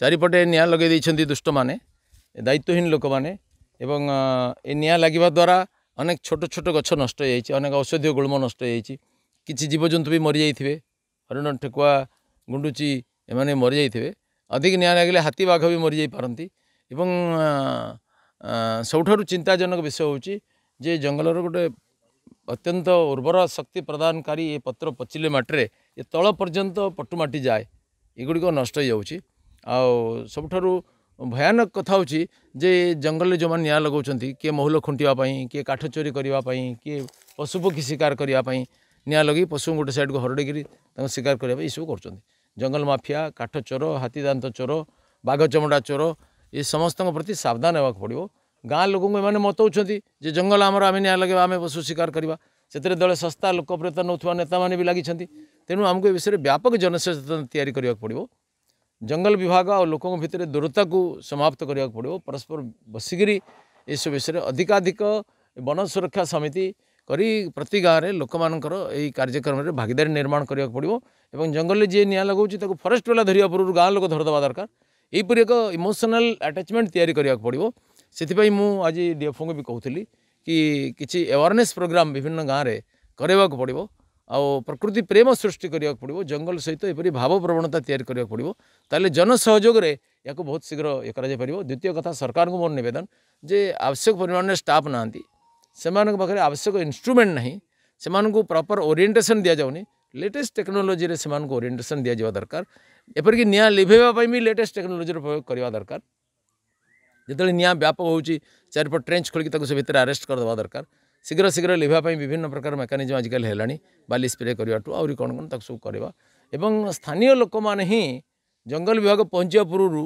ଚାରିପଟେ ନିଆଁ ଲଗାଇ ଦେଇଛନ୍ତି ଦୁଷ୍ଟମାନେ ଦାୟିତ୍ୱହୀନ ଲୋକମାନେ ଏବଂ ଏ ନିଆଁ ଲାଗିବା ଦ୍ୱାରା ଅନେକ ଛୋଟ ଛୋଟ ଗଛ ନଷ୍ଟ ହୋଇଯାଇଛି ଅନେକ ଔଷଧୀୟ ଗୁଳ୍ମ ନଷ୍ଟ ହୋଇଯାଇଛି କିଛି ଜୀବଜନ୍ତୁ ବି ମରିଯାଇଥିବେ ହରିଣ ଠେକୁଆ ଗୁଣ୍ଡୁଚି ଏମାନେ ମରିଯାଇଥିବେ ଅଧିକ ନିଆଁ ଲାଗିଲେ ହାତୀ ବାଘ ବି ମରିଯାଇପାରନ୍ତି ଏବଂ ସବୁଠାରୁ ଚିନ୍ତାଜନକ ବିଷୟ ହେଉଛି ଯେ ଜଙ୍ଗଲର ଗୋଟେ ଅତ୍ୟନ୍ତ ଉର୍ବର ଶକ୍ତି ପ୍ରଦାନକାରୀ ଏ ପତ୍ର ପଚିଲେ ମାଟିରେ ଏ ତଳ ପର୍ଯ୍ୟନ୍ତ ପଟୁମାଟି ଯାଏ ଏଗୁଡ଼ିକ ନଷ୍ଟ ହୋଇଯାଉଛି ଆଉ ସବୁଠାରୁ ଭୟାନକ କଥା ହେଉଛି ଯେ ଜଙ୍ଗଲରେ ଯେଉଁମାନେ ନିଆଁ ଲଗାଉଛନ୍ତି କିଏ ମହୁଲ ଖୁଣ୍ଟିବା ପାଇଁ କିଏ କାଠ ଚୋରି କରିବା ପାଇଁ କିଏ ପଶୁପକ୍ଷୀ ଶିକାର କରିବା ପାଇଁ ନିଆଁ ଲଗାଇ ପଶୁଙ୍କୁ ଗୋଟେ ସାଇଡ଼କୁ ହରଡ଼ିକିରି ତାଙ୍କୁ ଶିକାର କରିବା ପାଇଁ ଏସବୁ କରୁଛନ୍ତି ଜଙ୍ଗଲ ମାଫିଆ କାଠ ଚୋର ହାତୀଦାନ୍ତ ଚୋର ବାଘ ଚମଡ଼ା ଚୋର ଏ ସମସ୍ତଙ୍କ ପ୍ରତି ସାବଧାନ ହେବାକୁ ପଡ଼ିବ ଗାଁ ଲୋକଙ୍କୁ ଏମାନେ ମତଉଛନ୍ତି ଯେ ଜଙ୍ଗଲ ଆମର ଆମେ ନିଆଁ ଲଗାଇବା ଆମେ ପଶୁ ଶିକାର କରିବା ସେଥିରେ ଦଳ ଶସ୍ତା ଲୋକପ୍ରିୟତା ନେଉଥିବା ନେତାମାନେ ବି ଲାଗିଛନ୍ତି ତେଣୁ ଆମକୁ ଏ ବିଷୟରେ ବ୍ୟାପକ ଜନସଚେତନତା ତିଆରି କରିବାକୁ ପଡ଼ିବ ଜଙ୍ଗଲ ବିଭାଗ ଆଉ ଲୋକଙ୍କ ଭିତରେ ଦୂରତାକୁ ସମାପ୍ତ କରିବାକୁ ପଡ଼ିବ ପରସ୍ପର ବସିକିରି ଏସବୁ ବିଷୟରେ ଅଧିକାଧିକ ବନ ସୁରକ୍ଷା ସମିତି କରି ପ୍ରତି ଗାଁରେ ଲୋକମାନଙ୍କର ଏହି କାର୍ଯ୍ୟକ୍ରମରେ ଭାଗିଦାରୀ ନିର୍ମାଣ କରିବାକୁ ପଡ଼ିବ ଏବଂ ଜଙ୍ଗଲରେ ଯିଏ ନିଆଁ ଲଗାଉଛି ତାକୁ ଫରେଷ୍ଟ ବାଲା ଧରିବା ପୂର୍ବରୁ ଗାଁ ଲୋକ ଧରିଦେବା ଦରକାର ଏହିପରି ଏକ ଇମୋସନାଲ୍ ଆଟାଚମେଣ୍ଟ ତିଆରି କରିବାକୁ ପଡ଼ିବ ସେଥିପାଇଁ ମୁଁ ଆଜି ଡିଏଫ୍ଓଙ୍କୁ ବି କହୁଥିଲି କି କିଛି ଆୱାରନେସ୍ ପ୍ରୋଗ୍ରାମ୍ ବିଭିନ୍ନ ଗାଁରେ କରାଇବାକୁ ପଡ଼ିବ आ प्रकृति प्रेम सृष्टि करने को पड़ो जंगल सहित यह भाव प्रवणता तैयारी या पड़ो तनसहयोग बहुत शीघ्र ये कर द्वितीय कथा सरकार को मोर नवेदन जे आवश्यक परिमाण में स्टाफ नहाँ से आवश्यक इन्स्ट्रुमेंट ना से प्रपर ओरिएटेसन दि जाऊनि लेटेस्ट टेक्नोलोजी से ओरिएटेसन दि जा दरकार एपरिक निआ लिभेवाई लेटेस्ट टेक्नोलोजी प्रयोग करवा दरकार जितने निआ व्यापक हो चारिपट ट्रेंच खोल से भितर आरेस्ट करदे दरकार ଶୀଘ୍ର ଶୀଘ୍ର ଲିଭା ପାଇଁ ବିଭିନ୍ନ ପ୍ରକାର ମେକାନିଜମ୍ ଆଜିକାଲି ହେଲାଣି ବାଲି ସ୍ପ୍ରେ କରିବାଠୁ ଆହୁରି କ'ଣ କ'ଣ ତାକୁ ସବୁ କରିବା ଏବଂ ସ୍ଥାନୀୟ ଲୋକମାନେ ହିଁ ଜଙ୍ଗଲ ବିଭାଗ ପହଞ୍ଚିବା ପୂର୍ବରୁ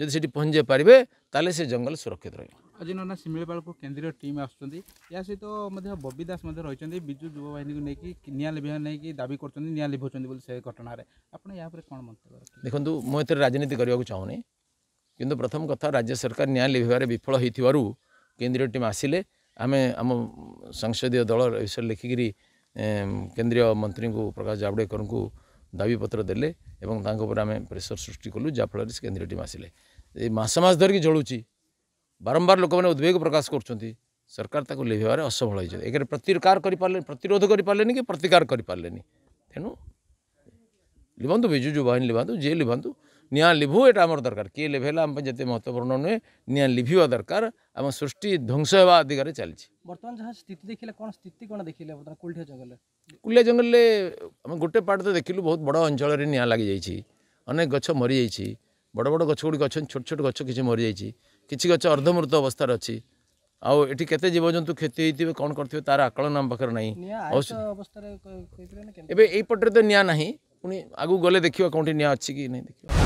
ଯଦି ସେଠି ପହଞ୍ଚାଇ ପାରିବେ ତାହେଲେ ସେ ଜଙ୍ଗଲ ସୁରକ୍ଷିତ ରହିବ ଆଜି ନନା ଶିମିଳିପାଳକୁ କେନ୍ଦ୍ରୀୟ ଟିମ୍ ଆସୁଛନ୍ତି ଏହା ସହିତ ମଧ୍ୟ ବବି ଦାସ ମଧ୍ୟ ରହିଛନ୍ତି ବିଜୁ ଯୁବ ବାହିନୀକୁ ନେଇକି ନିଆଁ ଲିଭିବା ନେଇକି ଦାବି କରୁଛନ୍ତି ନିଆଁ ଲିଭାଉଛନ୍ତି ବୋଲି ସେ ଘଟଣାରେ ଆପଣ ଏହା ଉପରେ କ'ଣ ମନ୍ତବ୍ୟ ଦେଖନ୍ତୁ ମୁଁ ଏଥିରେ ରାଜନୀତି କରିବାକୁ ଚାହୁଁନି କିନ୍ତୁ ପ୍ରଥମ କଥା ରାଜ୍ୟ ସରକାର ନିଆଁ ଲିଭିବାରେ ବିଫଳ ହୋଇଥିବାରୁ କେନ୍ଦ୍ରୀୟ ଟିମ୍ ଆସିଲେ ଆମେ ଆମ ସଂସଦୀୟ ଦଳ ବିଷୟରେ ଲେଖିକିରି କେନ୍ଦ୍ରୀୟ ମନ୍ତ୍ରୀଙ୍କୁ ପ୍ରକାଶ ଜାଭଡ଼େକରଙ୍କୁ ଦାବିପତ୍ର ଦେଲେ ଏବଂ ତାଙ୍କ ଉପରେ ଆମେ ପ୍ରେସର ସୃଷ୍ଟି କଲୁ ଯାହାଫଳରେ ସେ କେନ୍ଦ୍ରୀୟ ଟିମ୍ ଆସିଲେ ଏଇ ମାସ ମାସ ଧରିକି ଜଳୁଛି ବାରମ୍ବାର ଲୋକମାନେ ଉଦ୍ବେଗ ପ୍ରକାଶ କରୁଛନ୍ତି ସରକାର ତାକୁ ଲିଭାଇବାରେ ଅସଫଳ ହୋଇଛନ୍ତି ଏକରେ ପ୍ରତିକାର କରିପାରିଲେ ପ୍ରତିରୋଧ କରିପାରିଲେନି କି ପ୍ରତିକାର କରିପାରିଲେନି ତେଣୁ ଲିଭାନ୍ତୁ ବିଜୁ ଯୁବାହିନୀ ଲିଭାନ୍ତୁ ଯିଏ ଲିଭାନ୍ତୁ ନିଆଁ ଲିଭୁ ଏଇଟା ଆମର ଦରକାର କିଏ ଲିଭେଇଲା ଆମ ପାଇଁ ଯେତେ ମହତ୍ତ୍ୱପୂର୍ଣ୍ଣ ନୁହେଁ ନିଆଁ ଲିଭିବା ଦରକାର ଆମ ସୃଷ୍ଟି ଧ୍ୱଂସ ହେବା ଅଧିକାରେ ଚାଲିଛି ବର୍ତ୍ତମାନ ଯାହା ସ୍ଥିତି ଦେଖିଲେ କ'ଣ ସ୍ଥିତି କ'ଣ ଦେଖିଲେ କୁଲିଆ ଜଙ୍ଗଲରେ କୁଲିଆ ଜଙ୍ଗଲରେ ଆମେ ଗୋଟେ ପାର୍ଟ ତ ଦେଖିଲୁ ବହୁତ ବଡ଼ ଅଞ୍ଚଳରେ ନିଆଁ ଲାଗିଯାଇଛି ଅନେକ ଗଛ ମରିଯାଇଛି ବଡ଼ ବଡ଼ ଗଛ ଗୁଡ଼ିକ ଅଛନ୍ତି ଛୋଟ ଛୋଟ ଗଛ କିଛି ମରିଯାଇଛି କିଛି ଗଛ ଅର୍ଦ୍ଧମୃତ ଅବସ୍ଥାରେ ଅଛି ଆଉ ଏଠି କେତେ ଜୀବଜନ୍ତୁ କ୍ଷତି ହେଇଥିବେ କ'ଣ କରିଥିବେ ତାର ଆକଳନ ଆମ ପାଖରେ ନାହିଁ ଏବେ ଏଇପଟରେ ତ ନିଆଁ ନାହିଁ ପୁଣି ଆଗକୁ ଗଲେ ଦେଖିବା କେଉଁଠି ନିଆଁ ଅଛି କି ନାହିଁ ଦେଖିବା